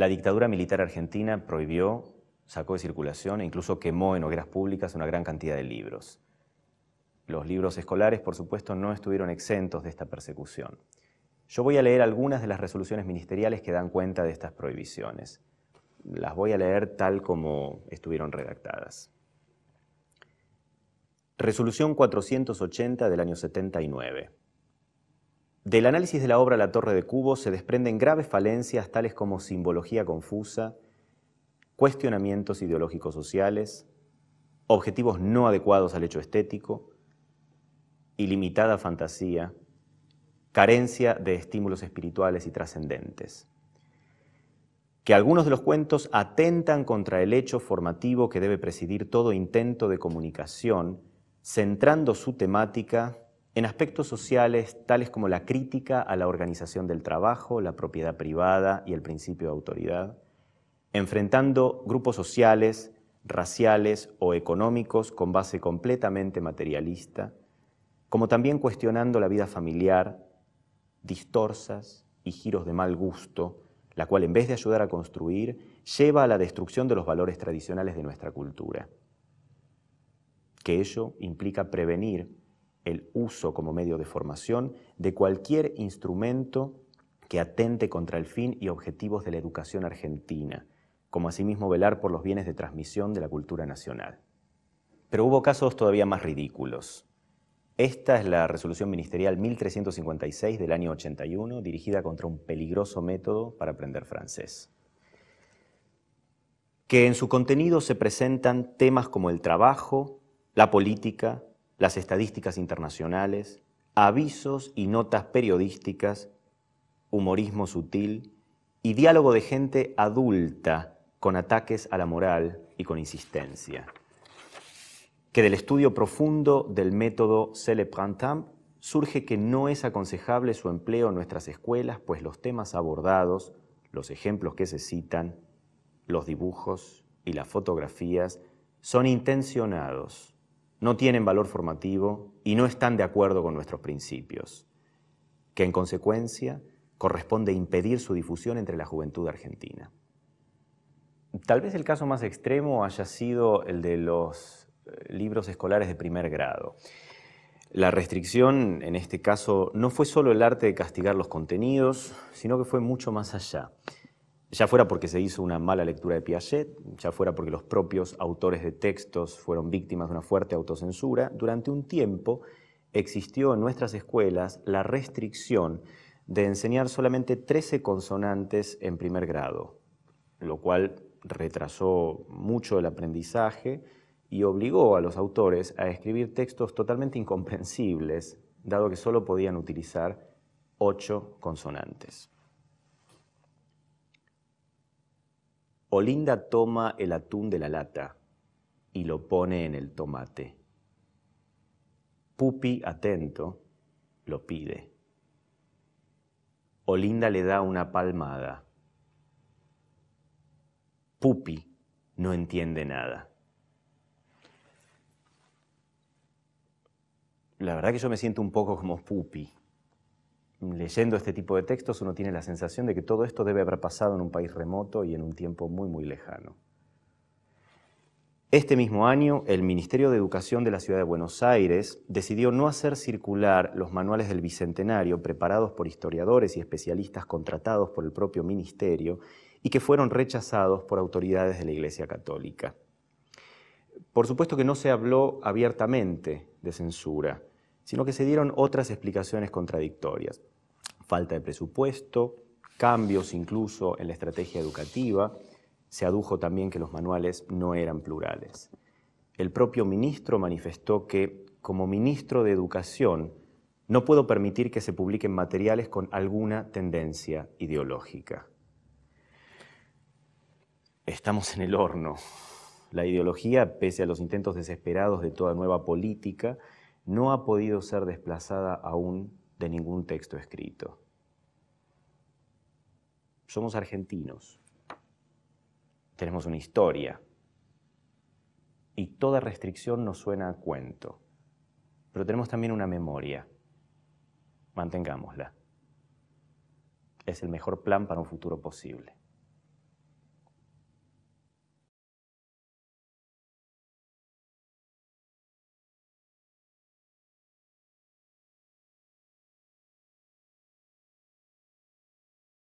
La dictadura militar argentina prohibió, sacó de circulación e incluso quemó en hogueras públicas una gran cantidad de libros. Los libros escolares, por supuesto, no estuvieron exentos de esta persecución. Yo voy a leer algunas de las resoluciones ministeriales que dan cuenta de estas prohibiciones. Las voy a leer tal como estuvieron redactadas. Resolución 480 del año 79. Del análisis de la obra La Torre de Cubo se desprenden graves falencias tales como simbología confusa, cuestionamientos ideológicos sociales, objetivos no adecuados al hecho estético, ilimitada fantasía, carencia de estímulos espirituales y trascendentes. Que algunos de los cuentos atentan contra el hecho formativo que debe presidir todo intento de comunicación, centrando su temática en aspectos sociales tales como la crítica a la organización del trabajo, la propiedad privada y el principio de autoridad, enfrentando grupos sociales, raciales o económicos con base completamente materialista, como también cuestionando la vida familiar, distorsas y giros de mal gusto, la cual en vez de ayudar a construir, lleva a la destrucción de los valores tradicionales de nuestra cultura. Que ello implica prevenir el uso como medio de formación de cualquier instrumento que atente contra el fin y objetivos de la educación argentina, como asimismo velar por los bienes de transmisión de la cultura nacional. Pero hubo casos todavía más ridículos. Esta es la resolución ministerial 1356 del año 81, dirigida contra un peligroso método para aprender francés que en su contenido se presentan temas como el trabajo, la política, las estadísticas internacionales, avisos y notas periodísticas, humorismo sutil y diálogo de gente adulta con ataques a la moral y con insistencia, que del estudio profundo del método printemps surge que no es aconsejable su empleo en nuestras escuelas, pues los temas abordados, los ejemplos que se citan, los dibujos y las fotografías son intencionados, no tienen valor formativo y no están de acuerdo con nuestros principios, que en consecuencia corresponde impedir su difusión entre la juventud argentina. Tal vez el caso más extremo haya sido el de los eh, libros escolares de primer grado. La restricción, en este caso, no fue solo el arte de castigar los contenidos, sino que fue mucho más allá ya fuera porque se hizo una mala lectura de Piaget, ya fuera porque los propios autores de textos fueron víctimas de una fuerte autocensura, durante un tiempo existió en nuestras escuelas la restricción de enseñar solamente 13 consonantes en primer grado, lo cual retrasó mucho el aprendizaje y obligó a los autores a escribir textos totalmente incomprensibles, dado que solo podían utilizar ocho consonantes. Olinda toma el atún de la lata y lo pone en el tomate. Pupi, atento, lo pide. Olinda le da una palmada. Pupi no entiende nada. La verdad que yo me siento un poco como Pupi leyendo este tipo de textos uno tiene la sensación de que todo esto debe haber pasado en un país remoto y en un tiempo muy, muy lejano. Este mismo año, el Ministerio de Educación de la Ciudad de Buenos Aires decidió no hacer circular los manuales del Bicentenario preparados por historiadores y especialistas contratados por el propio Ministerio y que fueron rechazados por autoridades de la Iglesia Católica. Por supuesto que no se habló abiertamente de censura, sino que se dieron otras explicaciones contradictorias falta de presupuesto, cambios incluso en la estrategia educativa. Se adujo también que los manuales no eran plurales. El propio ministro manifestó que, como ministro de Educación, no puedo permitir que se publiquen materiales con alguna tendencia ideológica. Estamos en el horno. La ideología, pese a los intentos desesperados de toda nueva política, no ha podido ser desplazada aún de ningún texto escrito. Somos argentinos, tenemos una historia y toda restricción nos suena a cuento, pero tenemos también una memoria, mantengámosla. Es el mejor plan para un futuro posible.